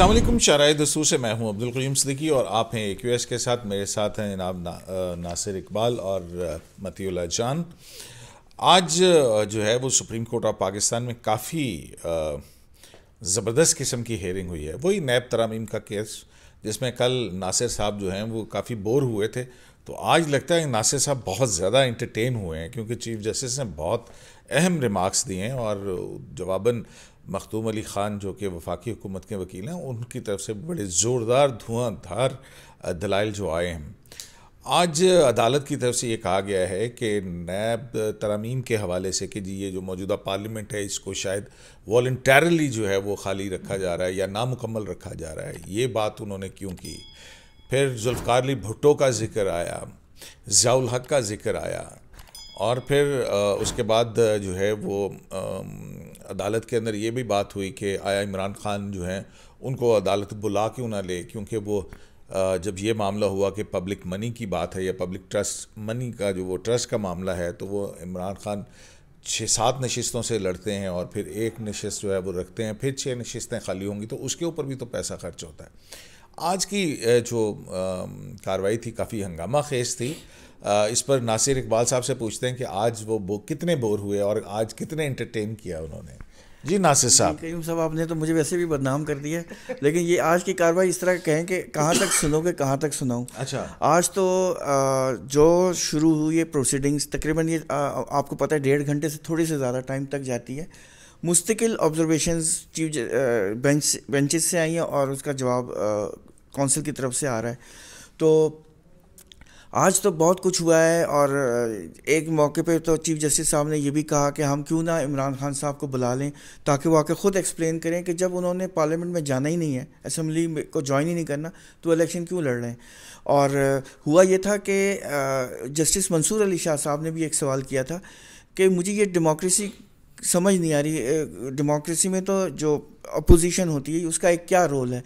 असलम शराय दसू से मैं हूं अब्दुल करीम सदीकी और आप हैं ए क्यू एस के साथ मेरे साथ हैं जनाब ना, नासिर इकबाल और मतीउल्ला जान आज जो है वो सुप्रीम कोर्ट ऑफ पाकिस्तान में काफ़ी ज़बरदस्त किस्म की हेयरिंग हुई है वही नैब तरामीम का केस जिसमें कल नासिर साहब जो हैं वो काफ़ी बोर हुए थे तो आज लगता है नासिर साहब बहुत ज़्यादा इंटरटेन हुए हैं क्योंकि चीफ जस्टिस ने बहुत अहम रिमार्क्स दिए हैं और जवाबन मखदूम अली ख़ान जो कि वफाकी हुकूमत के वकील हैं उनकी तरफ से बड़े ज़ोरदार धुआंधार दलाइल जो आए हैं आज अदालत की तरफ से ये कहा गया है कि नैब तरामीम के हवाले से कि जी ये जो मौजूदा पार्लियामेंट है इसको शायद वॉल्टरली जो है वो खाली रखा जा रहा है या नामुकम्मल रखा जा रहा है ये बात उन्होंने क्यों की फिर जुल्फ़ारली भुट्टो का जिक्र आया ज़ियाल हक का जिक्र आया और फिर उसके बाद जो है वो अदालत के अंदर ये भी बात हुई कि आया इमरान खान जो हैं उनको अदालत बुला क्यों ना ले क्योंकि वो जब ये मामला हुआ कि पब्लिक मनी की बात है या पब्लिक ट्रस्ट मनी का जो वो ट्रस्ट का मामला है तो वो इमरान खान छः सात नशस्तों से लड़ते हैं और फिर एक नशस्त जो है वो रखते हैं फिर छः नशस्तें खाली होंगी तो उसके ऊपर भी तो पैसा खर्च होता है आज की जो कार्रवाई थी काफ़ी हंगामा खेज थी इस पर नासिर इकबाल साहब से पूछते हैं कि आज वो बो, कितने बोर हुए और आज कितने इंटरटेन किया उन्होंने जी नासिर साहब कयूम साहब आपने तो मुझे वैसे भी बदनाम कर दिया लेकिन ये आज की कार्रवाई इस तरह कहें कि कहाँ तक सुनोगे कहाँ तक सुनाऊँ अच्छा आज तो जो शुरू हुई है प्रोसीडिंग्स तकरीबन ये आपको पता है डेढ़ घंटे से थोड़ी से ज़्यादा टाइम तक जाती है मुस्तकिल ऑब्जर्वेशन चीफ बेंच बेंचेस से आई हैं और उसका जवाब काउंसिल की तरफ से आ रहा है तो आज तो बहुत कुछ हुआ है और एक मौके पे तो चीफ जस्टिस साहब ने ये भी कहा कि हम क्यों ना इमरान खान साहब को बुला लें ताकि वो आके ख़ुद एक्सप्लेन करें कि जब उन्होंने पार्लियामेंट में जाना ही नहीं है असम्बली को ज्वाइन ही नहीं करना तो इलेक्शन क्यों लड़ रहे हैं और हुआ ये था कि जस्टिस मंसूर अली शाह साहब ने भी एक सवाल किया था कि मुझे ये डेमोक्रेसी समझ नहीं आ रही डेमोक्रेसी में तो जो अपोजिशन होती है उसका एक क्या रोल है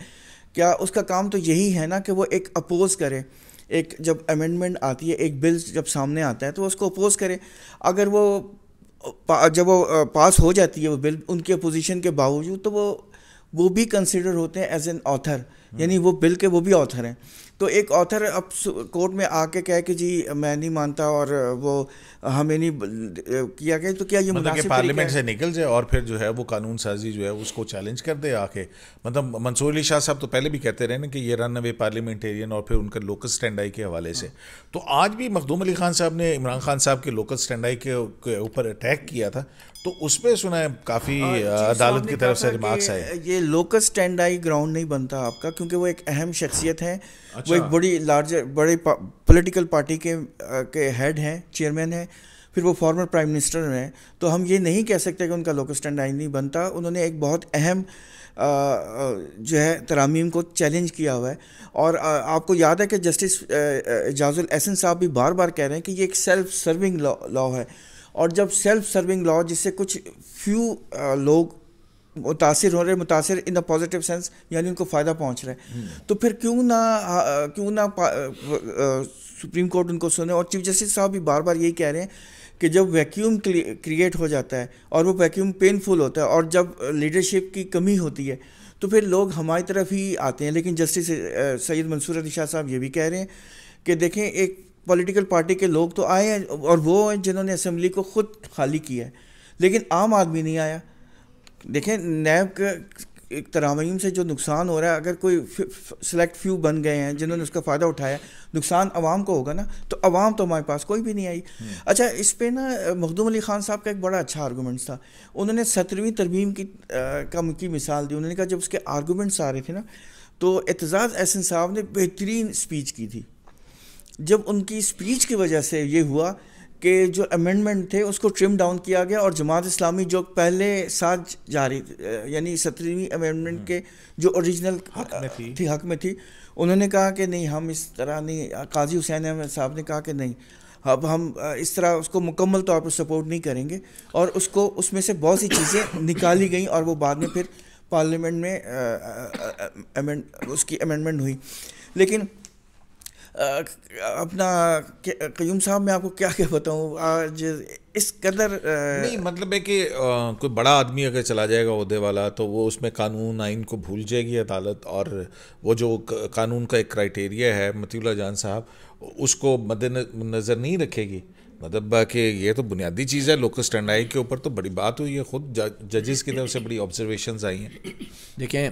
क्या उसका काम तो यही है ना कि वो एक अपोज़ करें एक जब अमेंडमेंट आती है एक बिल जब सामने आता है तो उसको अपोज़ करें अगर वो जब वो पास हो जाती है वो बिल उनके अपोजिशन के बावजूद तो वो वो भी कंसिडर होते हैं एज एन ऑथर हम्म। यानी वो बिल के वो भी ऑथर हैं तो एक ऑथर अब कोर्ट में आके कहे कि जी मैं नहीं मानता और वो हमें नहीं किया गया तो क्या ये मतलब पार्लियामेंट से निकल जाए और फिर जो है वो कानून साजी जो है उसको चैलेंज कर दे आके मतलब मंसूर अली शाह साहब तो पहले भी कहते रहे ना कि ये रन अवे पार्लियामेंटेरियन और फिर उनका लोकल स्टैंड आई के हवाले से हाँ। तो आज भी मखदूम अली खान साहब ने इमरान खान साहब के लोकल स्टैंड आई के ऊपर अटैक किया था तो उस पर सुना है काफ़ी अदालत की तरफ से रिमार्क्स आए ये लोकल स्टैंड आई ग्राउंड नहीं बनता आपका क्योंकि वो एक अहम शख्सियत हैं अच्छा। वो एक बड़ी लार्जर बड़े पॉलिटिकल पार्टी के के हेड हैं चेयरमैन हैं फिर वो फॉर्मर प्राइम मिनिस्टर हैं तो हम ये नहीं कह सकते कि उनका लोकल स्टैंड आइन नहीं बनता उन्होंने एक बहुत अहम जो है तरामीम को चैलेंज किया हुआ है और आपको याद है कि जस्टिस एजाजुल एसन साहब भी बार बार कह रहे हैं कि ये एक सेल्फ सर्विंग लॉ है और जब सेल्फ सर्विंग लॉ जिससे कुछ फ्यू लोग मुतासर हो रहे मुतासर इन द पॉजिटिव सेंस यानी उनको फ़ायदा पहुँच रहा है हम्म। तो फिर क्यों ना क्यों ना सुप्रीम कोर्ट उनको सुने और चीफ जस्टिस साहब भी बार बार यही कह रहे हैं कि जब वैक्यूम क्रिएट हो जाता है और वो वैक्यूम पेनफुल होता है और जब लीडरशिप की कमी होती है तो फिर लोग हमारी तरफ ही आते हैं लेकिन जस्टिस सैयद मंसूर अली शाह साहब ये भी कह रहे हैं कि देखें एक पॉलिटिकल पार्टी के लोग तो आए हैं और वो हैं जिन्होंने असम्बली को खुद खाली किया है लेकिन आम आदमी नहीं आया देखें नैब एक तरावीम से जो नुकसान हो रहा है अगर कोई सिलेक्ट फ्यू बन गए हैं जिन्होंने उसका फ़ायदा उठाया नुकसान आवाम को होगा ना तो आवाम तो हमारे पास कोई भी नहीं आई हम्म। अच्छा इस पर ना मखदूम अली खान साहब का एक बड़ा अच्छा आर्गूमेंट था उन्होंने सत्रहवीं तरमीम की कम की मिसाल दी उन्होंने कहा जब उसके आर्गूमेंट्स आ रहे थे ना तो एतजाज़ एहसन साहब ने बेहतरीन स्पीच की थी जब उनकी स्पीच की वजह से ये हुआ के जो अमेंडमेंट थे उसको ट्रिम डाउन किया गया और जमात इस्लामी जो पहले साथ जारी यानी सत्रहवीं अमेंडमेंट हम्म। के जो ओरिजिनल हक में थी, थी हक में थी उन्होंने कहा कि नहीं हम इस तरह नहीं काजी हुसैन अहमद साहब ने कहा कि नहीं अब हम इस तरह उसको मुकम्मल तौर पर सपोर्ट नहीं करेंगे और उसको उसमें से बहुत सी चीज़ें निकाली गई और वो बाद में फिर पार्लियामेंट में आ, आ, आ, उसकी अमेंडमेंट हुई लेकिन अपना कयूम साहब मैं आपको क्या क्या बताऊँ आज इस कदर नहीं मतलब है कि कोई बड़ा आदमी अगर चला जाएगा अहदे वाला तो वो उसमें कानून आइन को भूल जाएगी अदालत और वो जो कानून का एक क्राइटेरिया है मतीला जान साहब उसको मद्देनज़र नहीं रखेगी मतलब कि ये तो बुनियादी चीज़ है लोकल स्टैंडाई के ऊपर तो बड़ी बात हुई है खुद जजेस की तरफ से बड़ी ऑब्जर्वेशन आई हैं देखें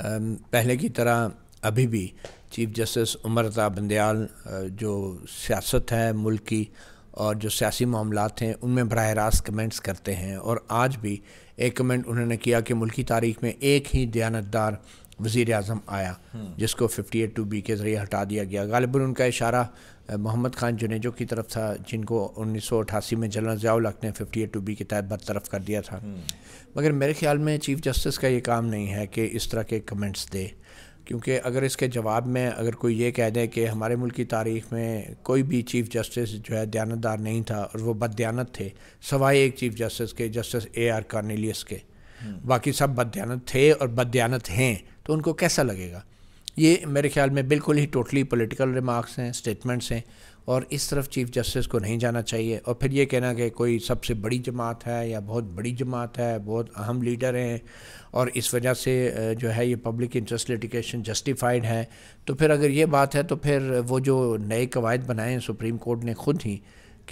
पहले की तरह अभी भी चीफ जस्टिस उमर रजा बंदयाल जो सियासत है मुल्क की और जो सियासी मामला हैं उनमें बरह रास्त कमेंट्स करते हैं और आज भी एक कमेंट उन्होंने किया कि मुल्क की तारीख में एक ही दयानतदार वज़ी अजम आया हम्म। जिसको फिफ्टी एट टू बी के ज़रिए हटा दिया गया गालिबा उनका इशारा मोहम्मद खान जुनेजो की तरफ था जिनको उन्नीस सौ अठासी में जनरल जयाल ने फिफ्टी एट टू बी के तहत बरतरफ कर दिया था हम्म। मगर मेरे ख्याल में चीफ जस्टिस का ये काम नहीं है कि इस तरह के कमेंट्स दे क्योंकि अगर इसके जवाब में अगर कोई ये कह दे कि हमारे मुल्क की तारीख में कोई भी चीफ जस्टिस जो है दयानतदार नहीं था और वह बदयानत थे सवाए एक चीफ जस्टिस के जस्टिस ए आर कार्नेलियस के हम्म। बाकी सब बदयानत थे और बदयानत हैं तो उनको कैसा लगेगा ये मेरे ख्याल में बिल्कुल ही टोटली पॉलिटिकल रिमार्क्स हैं स्टेटमेंट्स हैं और इस तरफ चीफ जस्टिस को नहीं जाना चाहिए और फिर ये कहना कि कोई सबसे बड़ी जमात है या बहुत बड़ी जमात है बहुत अहम लीडर हैं और इस वजह से जो है ये पब्लिक इंटरेस्ट लिटिकेशन जस्टिफाइड है तो फिर अगर ये बात है तो फिर वो जो नए कवायद बनाए हैं सुप्रीम कोर्ट ने ख़ुद ही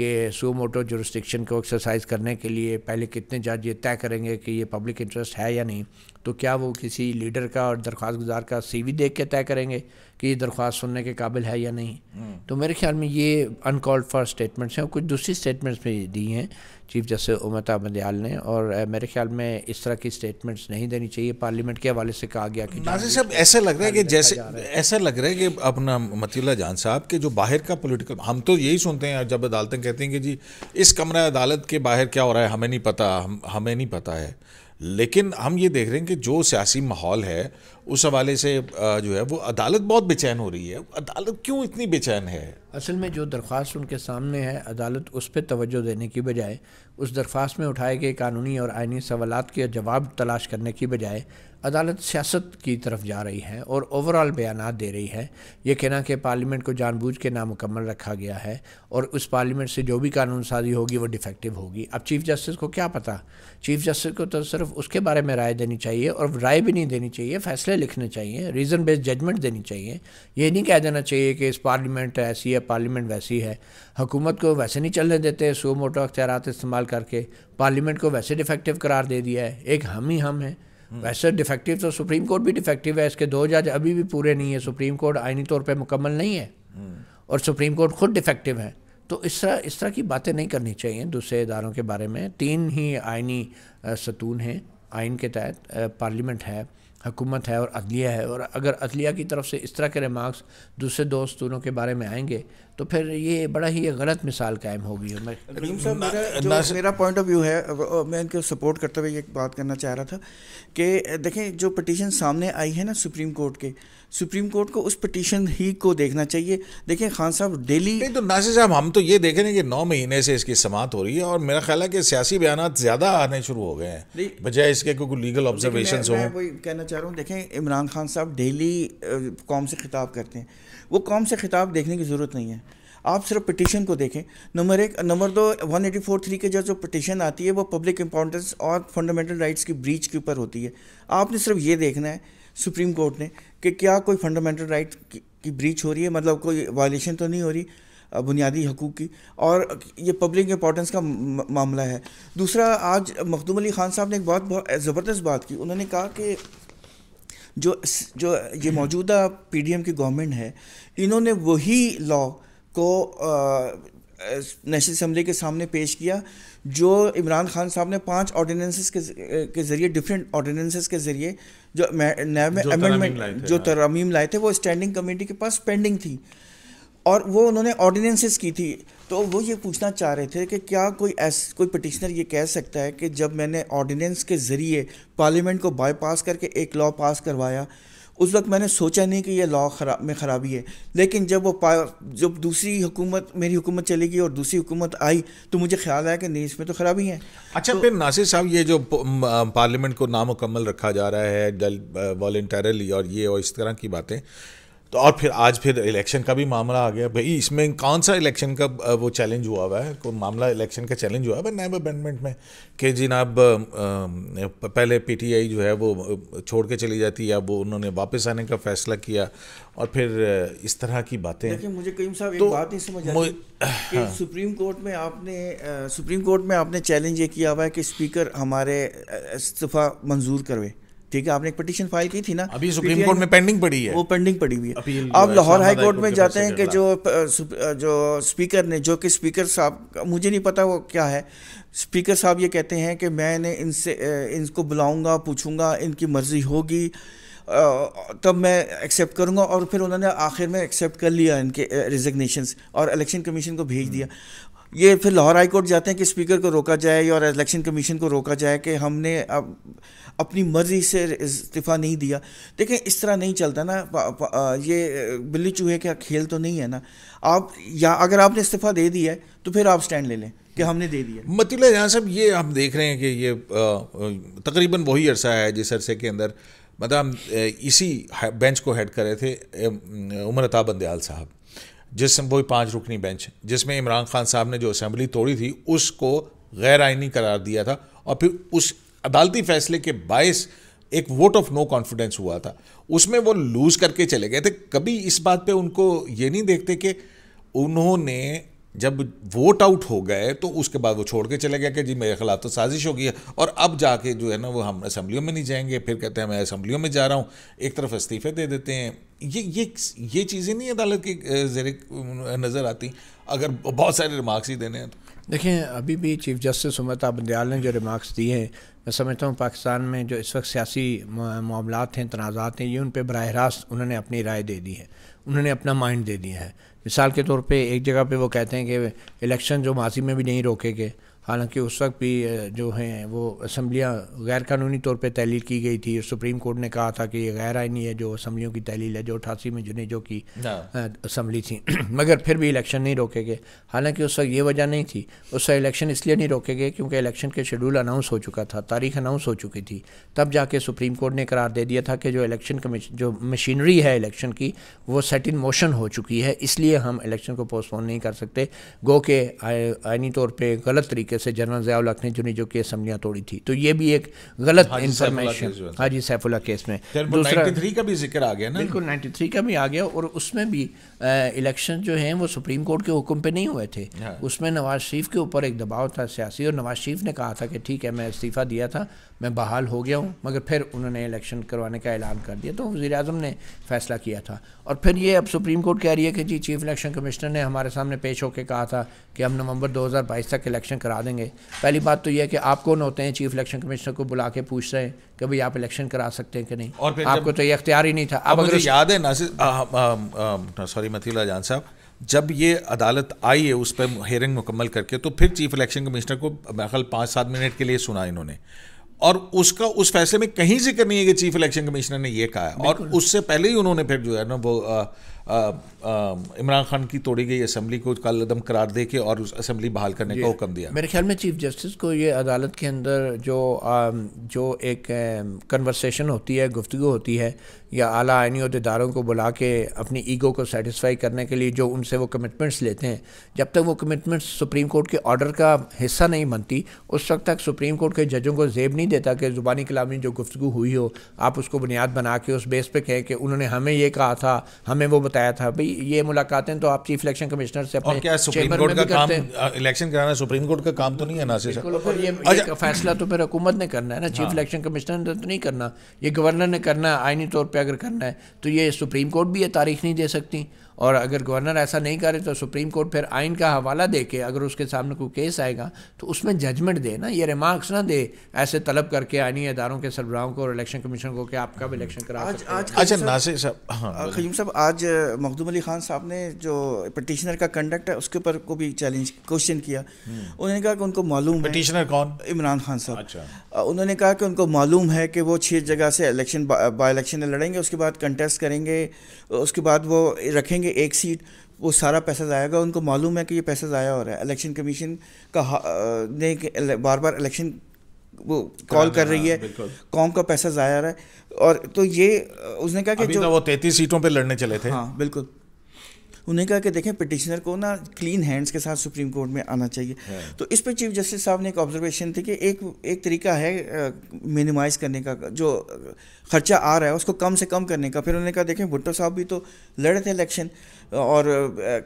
कि सो मोटो जोरिस्टिक्शन को एक्सरसाइज करने के लिए पहले कितने जज ये तय करेंगे कि ये पब्लिक इंटरेस्ट है या नहीं तो क्या वो किसी लीडर का और दरख्वास्त गुजार का सीवी देख के तय करेंगे कि ये दरख्वास्त सुनने के काबिल है या नहीं हम्म। तो मेरे ख्याल में ये अनकॉल्ड फॉर स्टेटमेंट्स हैं और कुछ दूसरी स्टेटमेंट्स भी दी हैं चीफ जस्टिस उमत अहमद याल ने और मेरे ख्याल में इस तरह की स्टेटमेंट्स नहीं देनी चाहिए पार्लियामेंट के हवाले से कहा गया कि नाजिर साहब ऐसा लग रहा है कि जैसे ऐसा लग रहा है कि अपना मतीला जान साहब के जो बाहर का पोलिटिकल हम तो यही सुनते हैं जब अदालतें कमीशन कहते हैं कि जी इस कमरा अदालत के बाहर क्या हो रहा है हमें नहीं पता हम हमें नहीं पता है लेकिन हम ये देख रहे हैं कि जो सियासी माहौल है उस हवाले से जो है वो अदालत बहुत बेचैन हो रही है अदालत क्यों इतनी बेचैन है असल में जो दरख्वास्त उनके सामने है अदालत उस पर तोज्जो देने की बजाय उस दरख्वास्त में उठाए गए कानूनी और आइनी सवालत के जवाब तलाश करने की बजाय अदालत सियासत की तरफ जा रही है और ओवरऑल बयान दे रही है ये कहना कि पार्लियामेंट को जानबूझ के नामुकम्मल रखा गया है और उस पार्लियामेंट से जो भी कानून साजी होगी वो डिफेक्टिव होगी अब चीफ जस्टिस को क्या पता चीफ जस्टिस को तो सिर्फ उसके बारे में राय देनी चाहिए और राय भी नहीं देनी चाहिए फैसले लिखने चाहिए रीज़न बेस्ड जजमेंट देनी चाहिए ये नहीं कह देना चाहिए कि इस पार्लियामेंट ऐसी है पार्लियामेंट वैसी है हुकूमत को वैसे नहीं चलने देते सो मोटो अख्तियार इस्तेमाल करके पार्लियामेंट को वैसे डिफेक्टिव करार दे दिया है एक हम ही हम हैं Hmm. वैसे डिफेक्टिव तो सुप्रीम कोर्ट भी डिफेक्टिव है इसके दो जज अभी भी पूरे नहीं है सुप्रीम कोर्ट आइनी तौर पर मुकम्मल नहीं है hmm. और सुप्रीम कोर्ट खुद डिफेक्टिव है तो इस तरह इस तरह की बातें नहीं करनी चाहिए दूसरे इदारों के बारे में तीन ही आइनी सतून हैं आइन के तहत पार्लियामेंट है हुकूमत है और अदलिया है और अगर अदलिया की तरफ से इस तरह के रिमार्क्स दूसरे दो सतूनों के बारे में आएंगे तो फिर ये बड़ा ही गलत मिसाल कायम हो मैं है साहब मेरा जो मेरा पॉइंट ऑफ व्यू है मैं इनके सपोर्ट करते हुए ये बात करना चाह रहा था कि देखें जो पटिशन सामने आई है ना सुप्रीम कोर्ट के सुप्रीम कोर्ट को उस पटिशन ही को देखना चाहिए देखें खान साहब डेली नहीं तो नासिर साहब हम तो ये देख रहे हैं कि नौ महीने से इसकी समाप्त हो रही है और मेरा ख्याल है कि सियासी बयान ज़्यादा आने शुरू हो गए हैं बजाय इसके क्योंकि लीगल ऑब्जर्वेशन हो कहना चाह रहा हूँ देखें इमरान खान साहब डेली कौम से खिताब करते हैं वो कौम से खिताब देखने की ज़रूरत नहीं है आप सिर्फ पटिशन को देखें नंबर एक नंबर दो वन एटी फोर थ्री के जो जो पटिशन आती है वो पब्लिक इंपॉर्टेंस और फंडामेंटल राइट्स की ब्रीच के ऊपर होती है आपने सिर्फ ये देखना है सुप्रीम कोर्ट ने कि क्या कोई फंडामेंटल राइट की ब्रीच हो रही है मतलब कोई वायलेशन तो नहीं हो रही बुनियादी हकूक़ की और ये पब्लिक इंपॉर्टेंस का मामला है दूसरा आज मखदूम अली खान साहब ने एक बहुत बहुत ज़बरदस्त बात की उन्होंने कहा कि जो जो ये मौजूदा पीडीएम की गवर्नमेंट है इन्होंने वही लॉ को नेशनल असम्बली के सामने पेश किया जो इमरान खान साहब ने पांच ऑर्डिनेंसेस के के ज़रिए डिफरेंट ऑर्डिनेंसेस के ज़रिए जो अमेंडमेंट जो तरमीम हाँ। लाए थे वो स्टैंडिंग कमेटी के पास पेंडिंग थी और वो उन्होंने ऑर्डिनेंसेस की थी तो वो ये पूछना चाह रहे थे कि क्या कोई ऐस कोई पटिशनर ये कह सकता है कि जब मैंने ऑर्डिनेंस के ज़रिए पार्लियामेंट को बाईपास करके एक लॉ पास करवाया उस वक्त मैंने सोचा नहीं कि यह लॉ खराब में ख़राबी है लेकिन जब वो पा जब दूसरी हुकूमत मेरी हुकूमत चली गई और दूसरी हुकूमत आई तो मुझे ख्याल आया कि नहीं इसमें तो ख़राबी है अच्छा तो, फिर नासिर साहब ये जो पार्लियामेंट को नामुकम्मल रखा जा रहा है वॉल्टरली और ये और इस तरह की बातें तो और फिर आज फिर इलेक्शन का भी मामला आ गया भाई इसमें कौन सा इलेक्शन का वो चैलेंज हुआ हुआ है कोई मामला इलेक्शन का चैलेंज हुआ है नैब अमेंडमेंट में कि जिनाब पहले पीटीआई जो है वो छोड़ के चली जाती है वो उन्होंने वापस आने का फैसला किया और फिर इस तरह की बातें मुझे करीम साहब तो, एक बात नहीं समझ आती हाँ। सुप्रीम कोर्ट में आपने सुप्रीम कोर्ट में आपने चैलेंज ये किया हुआ है कि स्पीकर हमारे इस्तीफ़ा मंजूर करवे ठीक है आपने एक पटिशन फाइल की थी ना अभी सुप्रीम कोर्ट में पेंडिंग पड़ी है वो पेंडिंग पड़ी हुई है आप लाहौर हाई कोर्ट में जाते हैं कि जो जो स्पीकर ने जो कि स्पीकर साहब मुझे नहीं पता वो क्या है स्पीकर साहब ये कहते हैं कि मैंने इनसे इनको बुलाऊंगा पूछूंगा इनकी मर्जी होगी तब मैं एक्सेप्ट करूंगा और फिर उन्होंने आखिर में एक्सेप्ट कर लिया इनके रिजिग्नेशन और इलेक्शन कमीशन को भेज हम्म। दिया ये फिर लाहौर हाई कोर्ट जाते हैं कि स्पीकर को रोका जाए और इलेक्शन कमीशन को रोका जाए कि हमने अब अपनी मर्ज़ी से इस्तीफ़ा नहीं दिया देखें इस तरह नहीं चलता ना पा, पा, ये बिल्ली चूहे का खेल तो नहीं है ना आप या अगर आपने इस्तीफ़ा दे दिया है तो फिर आप स्टैंड ले लें कि हमने दे दिया मतलब यहाँ साहब ये हम देख रहे हैं कि ये तकरीबन वही अरसा है जिस अरसे के अंदर मतलब हम इसी बेंच को हेड कर रहे थे उमर अता बंदयाल साहब जिस वही पाँच रुकनी बेंच जिसमें इमरान खान साहब ने जो असम्बली तोड़ी थी उसको गैर आइनी करार दिया था और फिर उस अदालती फैसले के बायस एक वोट ऑफ नो कॉन्फिडेंस हुआ था उसमें वो लूज़ करके चले गए थे कभी इस बात पे उनको ये नहीं देखते कि उन्होंने जब वोट आउट हो गए तो उसके बाद वो छोड़ के चले गए कि जी मेरे खिलाफ तो साजिश होगी और अब जाके जो है ना वो हम असम्बलियों में नहीं जाएंगे फिर कहते हैं मैं असम्बलियों में जा रहा हूँ एक तरफ इस्तीफे दे देते हैं ये ये ये चीज़ें नहीं अदालत के जर नज़र आती अगर बहुत सारे रिमार्क्स ही देने हैं तो देखें अभी भी चीफ जस्टिस उमरता बंदयाल ने जो रिमार्क्स दिए हैं मैं समझता हूँ पाकिस्तान में जो इस वक्त सियासी मामला हैं तनाज़ात हैं ये उन पर बरह रास्त उन्होंने अपनी राय दे दी है उन्होंने अपना माइंड दे दिया है मिसाल के तौर पे एक जगह पे वो कहते हैं कि इलेक्शन जो माजी में भी नहीं रोकेंगे हालांकि उस वक्त भी जो हैं वो असम्बलियाँ गैर कानूनी तौर पे तहलील की गई थी सुप्रीम कोर्ट ने कहा था कि ये गैर आइनी है जो असम्बलियों की तहलील है जो अठासी में जुने जो की हाँ। असम्बली थी मगर फिर भी इलेक्शन नहीं रोके गए हालांकि उस वक्त ये वजह नहीं थी उस वक्त इलेक्शन इसलिए नहीं रोके गए क्योंकि इलेक्शन के शेड्यूल अनाउंस हो चुका था तारीख अनाउंस हो चुकी थी तब जाके सुप्रीम कोर्ट ने करार दे दिया था कि जो इलेक्शन कमीशन जो मशीनरी है इलेक्शन की वो सेट इन मोशन हो चुकी है इसलिए हम इलेक्शन को पोस्टपोन नहीं कर सकते गो के आइनी तौर पर गलत तरीके तरीके से जनरल जयाल हक ने चुनी जो कि असम्बलियाँ तोड़ी थी तो ये भी एक गलत इंफॉर्मेशन हाजी सैफुल्ला केस में दूसरा थ्री का भी जिक्र आ गया ना बिल्कुल नाइन्टी थ्री का भी आ गया और उसमें भी इलेक्शन जो हैं वो सुप्रीम कोर्ट के हुक्म पे नहीं हुए थे हाँ। उसमें नवाज शरीफ के ऊपर एक दबाव था सियासी और नवाज शरीफ ने कहा था कि ठीक है मैं इस्तीफ़ा दिया था मैं बहाल हो गया हूँ मगर फिर उन्होंने इलेक्शन करवाने का ऐलान कर दिया तो वजी अजम ने फैसला किया था और फिर ये अब सुप्रीम कोर्ट कह रही है कि जी चीफ इलेक्शन कमिश्नर ने हमारे सामने पेश होकर कहा था कि हम नवंबर 2022 तक इलेक्शन करा देंगे पहली बात तो यह है कि आप कौन होते हैं चीफ इलेक्शन कमिश्नर को बुला के पूछ रहे हैं कि भाई आप इलेक्शन करा सकते हैं कि नहीं और आपको तो ये अख्तियार ही नहीं था अब अगर याद है ना सॉरी मथीला जान साहब जब ये अदालत आई है उस पर हेयरिंग मुकम्मल करके तो फिर चीफ इलेक्शन कमिश्नर को मेरा पाँच सात मिनट के लिए सुना इन्होंने और उसका उस फैसले में कहीं जिक्र नहीं है कि चीफ इलेक्शन कमिश्नर ने ये कहा है और उससे पहले ही उन्होंने फिर जो है ना वो इमरान खान की तोड़ी गई असम्बली को कल करार दे के और उस असम्बली बहाल करने का हुक्म दिया मेरे ख्याल में चीफ जस्टिस को ये अदालत के अंदर जो जो एक कन्वर्सेशन होती है गुफ्तु होती है या अला आइनी अहदेदारों को बुला के अपनी ईगो को सेटिस्फाई करने के लिए जो उनसे वो कमिटमेंट्स लेते हैं जब तक वो कमिटमेंट्स सुप्रीम कोर्ट के ऑर्डर का हिस्सा नहीं बनती उस वक्त तक सुप्रीम कोर्ट के जजों को जेब नहीं देता कि ज़ुबानी कलामी जो गुफ्तु हुई हो आप उसको बुनियाद बना के उस बेस पर कहें कि उन्होंने हमें ये कहा था हमें वो बताया था भाई ये मुलाकातें तो आप चीफ इलेक्शन कमिश्नर से अपने क्या सुप्रीम कोर्ट का काम इलेक्शन कराना सुप्रीम कोर्ट का काम तो नहीं है ना सिर्फ ये अच्छा। फैसला तो फिर हुकूमत ने करना है ना चीफ हाँ। इलेक्शन कमिश्नर ने तो नहीं करना ये गवर्नर ने करना है आइनी तौर पर अगर करना है तो ये सुप्रीम कोर्ट भी ये तारीख नहीं दे सकती और अगर गवर्नर ऐसा नहीं करे तो सुप्रीम कोर्ट फिर आइन का हवाला दे के अगर उसके सामने कोई केस आएगा तो उसमें जजमेंट दे ना ये रिमार्क्स ना दे ऐसे तलब करके आइनी इदारों के सरबराहों को और इलेक्शन कमीशन को कि आप कब इलेक्शन करा आज आज अच्छा नासिर साहब हाँ खीम साहब आज मखदूम अली खान साहब ने जो पटिशनर का कंडक्ट है उसके ऊपर को भी चैलेंज क्वेश्चन किया हम्म। उन्होंने कहा कि उनको मालूम पटिशनर कौन इमरान खान साहब अच्छा उन्होंने कहा कि उनको मालूम है कि वो छः जगह से इलेक्शन बाई इलेक्शन लड़ेंगे उसके बाद कंटेस्ट करेंगे उसके बाद वो रखेंगे देंगे एक सीट वो सारा पैसा जाएगा उनको मालूम है कि ये पैसा ज़ाया हो रहा है इलेक्शन कमीशन का ने बार बार इलेक्शन वो कॉल कर रही हाँ, है कौम का पैसा ज़ाया रहा है और तो ये उसने कहा कि जो तो वो तैतीस सीटों पर लड़ने चले थे हाँ बिल्कुल उन्होंने कहा कि देखें पिटिशनर को ना क्लीन हैंड्स के साथ सुप्रीम कोर्ट में आना चाहिए तो इस पर चीफ जस्टिस साहब ने एक ऑब्जर्वेशन थी कि एक एक तरीका है मिनिमाइज करने का जो खर्चा आ रहा है उसको कम से कम करने का फिर उन्होंने कहा देखें भुट्टो साहब भी तो लड़े थे इलेक्शन और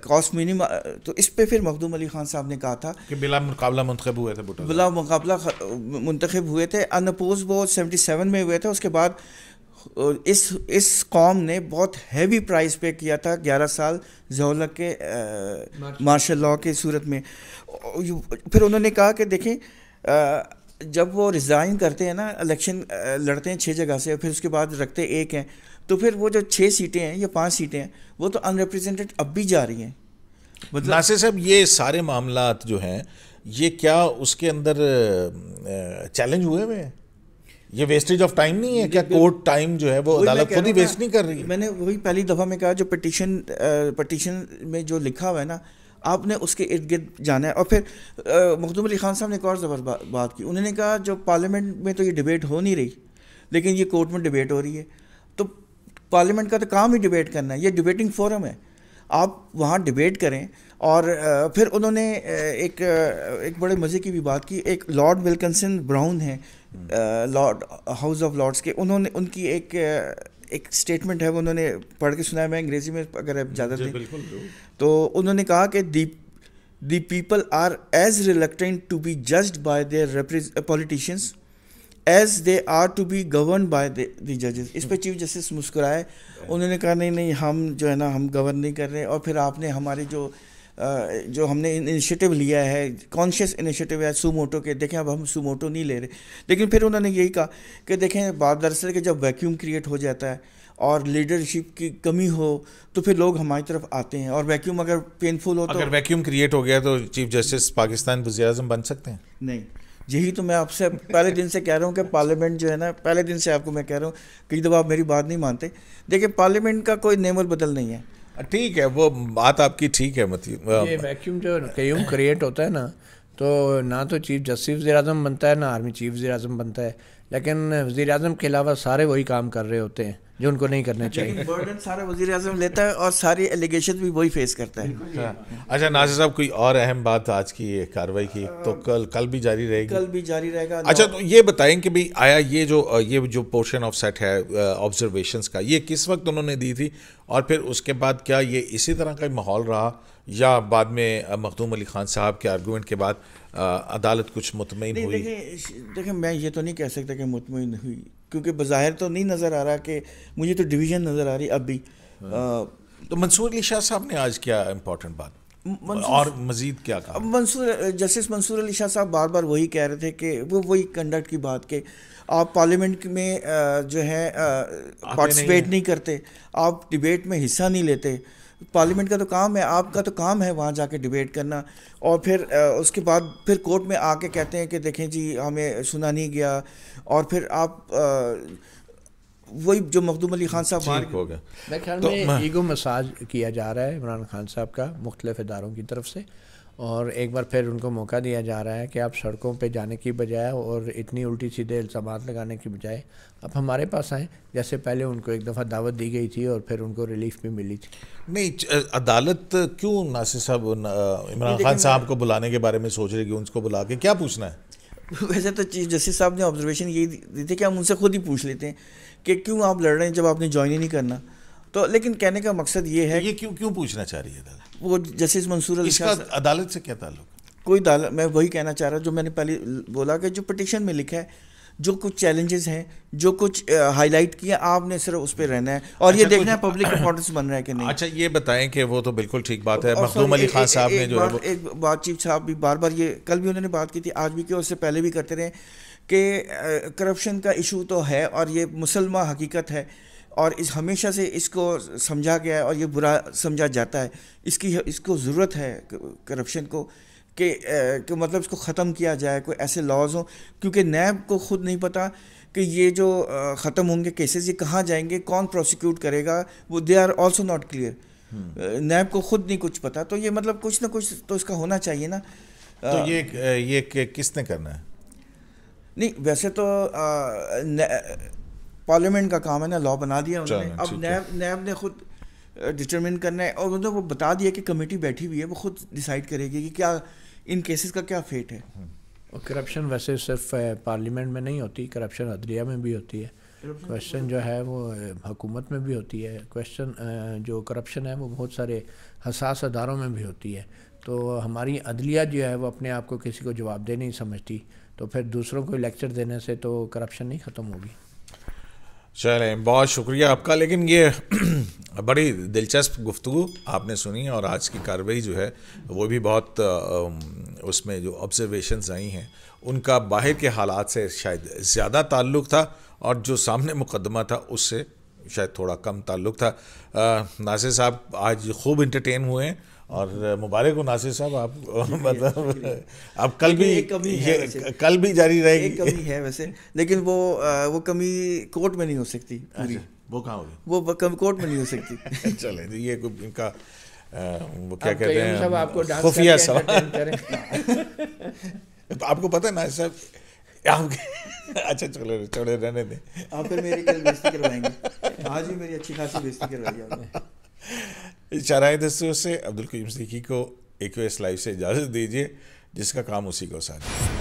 कॉस्ट मिनिम तो इस पर फिर मखदूम अली खान साहब ने कहा था कि बिला मुकाबला मंतखब हुए थे बिला मुकाबला मंतखब हुए थे अनपोज वो सेवेंटी सेवन में हुए थे उसके बाद इस इस कॉम ने बहुत हैवी प्राइस पे किया था 11 साल जौलक के मार्शल लॉ के सूरत में फिर उन्होंने कहा कि देखें जब वो रिज़ाइन करते हैं ना इलेक्शन लड़ते हैं छः जगह से फिर उसके बाद रखते एक हैं तो फिर वो जो छः सीटें हैं या पांच सीटें हैं वो तो अनरिप्रजेंटेड अब भी जा रही हैं मतलब नासिर साहब ये सारे मामला जो हैं ये क्या उसके अंदर चैलेंज हुए हुए हैं ये वेस्टेज ऑफ टाइम नहीं है क्या कोर्ट टाइम जो है वो अदालत खुद ही वेस्ट नहीं कर रही है मैंने वही पहली दफ़ा में कहा जो पटिशन पटिशन में जो लिखा हुआ है ना आपने उसके इर्द गिर्द जाना है और फिर मखदूम अली खान साहब ने एक और ज़बर बा, बात की उन्होंने कहा जो पार्लियामेंट में तो ये डिबेट हो नहीं रही लेकिन ये कोर्ट में डिबेट हो रही है तो पार्लियामेंट का तो काम ही डिबेट करना है ये डिबेटिंग फोरम है आप वहाँ डिबेट करें और फिर उन्होंने एक एक बड़े मज़े की भी बात की एक लॉर्ड विल्कनसन ब्राउन है लॉर्ड हाउस ऑफ लॉर्ड्स के उन्होंने उनकी एक एक स्टेटमेंट है वो उन्होंने पढ़ के सुनाया मैं अंग्रेजी में अगर ज़्यादा नहीं तो उन्होंने कहा कि the the people are as reluctant to be judged by their politicians as they are to be govern by the जजेस इस पर चीफ जस्टिस मुस्कुराए उन्होंने कहा नहीं नहीं हम जो है ना हम गवर्न नहीं कर रहे और फिर आपने हमारे जो जो हमने इनिशिएटिव लिया है कॉन्शियस इनिशिएटिव है सुमोटो के देखें अब हम सुमोटो नहीं ले रहे लेकिन फिर उन्होंने यही कहा कि देखें बात दरअसल कि जब वैक्यूम क्रिएट हो जाता है और लीडरशिप की कमी हो तो फिर लोग हमारी तरफ आते हैं और वैक्यूम अगर पेनफुल हो तो अगर वैक्यूम क्रिएट हो गया तो चीफ जस्टिस पाकिस्तान वजी बन सकते हैं नहीं यही तो मैं आपसे पहले दिन से कह रहा हूँ कि पार्लियामेंट जो है ना पहले दिन से आपको मैं कह रहा हूँ कई दफ़ा आप मेरी बात नहीं मानते देखिए पार्लियामेंट का कोई नेमल बदल नहीं है ठीक है वो बात आपकी ठीक है मतलब ये वैक्यूम जो क्यूम क्रिएट होता है ना तो ना तो चीफ जस्टिस वजी बनता है ना आर्मी चीफ वजी बनता है लेकिन वज़ी अजम के अलावा सारे वही काम कर रहे होते हैं जो उनको नहीं करना चाहिए बर्डन सारा वजीर अजम लेता है और सारी एलिगेशन भी वही फेस करता है हाँ। अच्छा नासिर साहब कोई और अहम बात आज की कार्रवाई की तो कल कल भी जारी रहेगी कल भी जारी रहेगा अच्छा तो ये बताएं कि भाई आया ये जो ये जो पोर्शन ऑफ सेट है ऑब्जर्वेशन का ये किस वक्त उन्होंने दी थी और फिर उसके बाद क्या ये इसी तरह का माहौल रहा या बाद में मखदूम अली खान साहब के आर्गूमेंट के बाद अदालत कुछ मुतमिन हुई देखें देखें मैं ये तो नहीं कह सकता कि मुतमिन हुई क्योंकि बाहिर तो नहीं नज़र आ रहा कि मुझे तो डिवीज़न नज़र आ रही अब भी हाँ। तो मंसूर अली शाह साहब ने आज क्या इम्पोर्टेंट बात और मजीद क्या कहा मंसूर जस्टिस मंसूर अली शाह साहब बार बार वही कह रहे थे कि वो वही कंडक्ट की बात के आप पार्लियामेंट में जो है पार्टिसिपेट नहीं, नहीं करते आप डिबेट में हिस्सा नहीं लेते पार्लियामेंट का तो काम है आपका तो काम है वहाँ जाके डिबेट करना और फिर उसके बाद फिर कोर्ट में आके कहते हैं कि देखें जी हमें सुना नहीं गया और फिर आप वही जो मखदूम अली खान साहब ठीक हो गया मेरे ख्याल तो में ईगो मसाज किया जा रहा है इमरान खान साहब का मुख्तलिफ इदारों की तरफ से और एक बार फिर उनको मौका दिया जा रहा है कि आप सड़कों पे जाने की बजाय और इतनी उल्टी सीधे इल्ज़ाम लगाने की बजाय अब हमारे पास आएँ जैसे पहले उनको एक दफ़ा दावत दी गई थी और फिर उनको रिलीफ भी मिली थी नहीं अदालत क्यों नासिर साहब इमरान खान साहब को बुलाने के बारे में सोच रहे कि उनको बुला के क्या पूछना है वैसे तो चीफ जस्टिस साहब ने ऑब्जर्वेशन यही दी थी कि हम उनसे खुद ही पूछ लेते हैं कि क्यों आप लड़ रहे हैं जब आपने ज्वाइन ही नहीं करना तो लेकिन कहने का मकसद ये है तो ये क्यों क्यों पूछना चाह रही है अदालत वो जस्टिस मंसूर अली इसका अदालत से क्या ताल्लुक कोई दाल मैं वही कहना चाह रहा हूँ जो मैंने पहले बोला कि जो पटिशन में लिखा है जो कुछ चैलेंजेस हैं जो कुछ हाईलाइट किया आपने सिर्फ उस पर रहना है और अच्छा, ये देखना है पब्लिक इंपॉर्टेंस बन रहा है कि नहीं अच्छा ये बताएं कि वो तो बिल्कुल ठीक बात है मखदूम अली खान साहब ने जो है एक बात चीफ साहब भी बार बार ये कल भी उन्होंने बात की थी आज भी की उससे पहले भी करते रहे कि करप्शन का इशू तो है और ये मुसलमान हकीकत है और इस हमेशा से इसको समझा गया है और ये बुरा समझा जाता है इसकी इसको ज़रूरत है करप्शन को कि, कि मतलब इसको ख़त्म किया जाए कोई ऐसे लॉज हों क्योंकि नैब को ख़ुद नहीं पता कि ये जो ख़त्म होंगे केसेस ये कहाँ जाएंगे कौन प्रोसिक्यूट करेगा वो they are also not clear NAB को ख़ुद नहीं कुछ पता तो ये मतलब कुछ ना कुछ तो इसका होना चाहिए ना तो ये ये किसने करना है नहीं वैसे तो आ, पार्लियामेंट का काम है ना लॉ बना दिया उन्होंने अब नैब नैब ने खुद डिटरमिन करना है और उन्होंने मतलब वो बता दिया कि कमेटी बैठी हुई है वो खुद डिसाइड करेगी कि क्या इन केसेस का क्या फेट है हम्म। और करप्शन वैसे सिर्फ पार्लियामेंट में नहीं होती करप्शन अदलिया में भी होती है क्वेश्चन तो जो है वो हुकूमत में भी होती है क्वेश्चन जो करप्शन है वो बहुत सारे हसास अदारों में भी होती है तो हमारी अदलिया जो है वो अपने आप को किसी को जवाब दे नहीं समझती तो फिर दूसरों को लेक्चर देने से तो करप्शन नहीं ख़त्म होगी चलें बहुत शुक्रिया आपका लेकिन ये बड़ी दिलचस्प गुफ्तु आपने सुनी और आज की कार्रवाई जो है वो भी बहुत उसमें जो ऑब्जर्वेशन आई हैं उनका बाहर के हालात से शायद ज़्यादा ताल्लुक़ था और जो सामने मुकदमा था उससे शायद थोड़ा कम ताल्लुक़ था नासिर साहब आज खूब इंटरटेन हुए हैं और मुबारक हो नासिर साहब आप मतलब आप कल भी एक कमी ये है कल भी जारी रहेगी एक कमी है वैसे लेकिन वो वो कमी कोर्ट में नहीं हो सकती अच्छा, पूरी वो कहाँ होगी वो कम कोर्ट में नहीं हो सकती चले तो ये इनका वो क्या कहते हैं खुफिया सवाल तो आपको पता है ना साहब आपके अच्छा चलो चलो रहने दें आप फिर मेरी कल बेस्ती करवाएंगे आज ही मेरी अच्छी खासी बेस्ती करवाई आपने चाराए दस्तियों से अब्दुल करीम सदीकी को एक लाइव तो से इजाज़त दीजिए जिसका काम उसी को साथ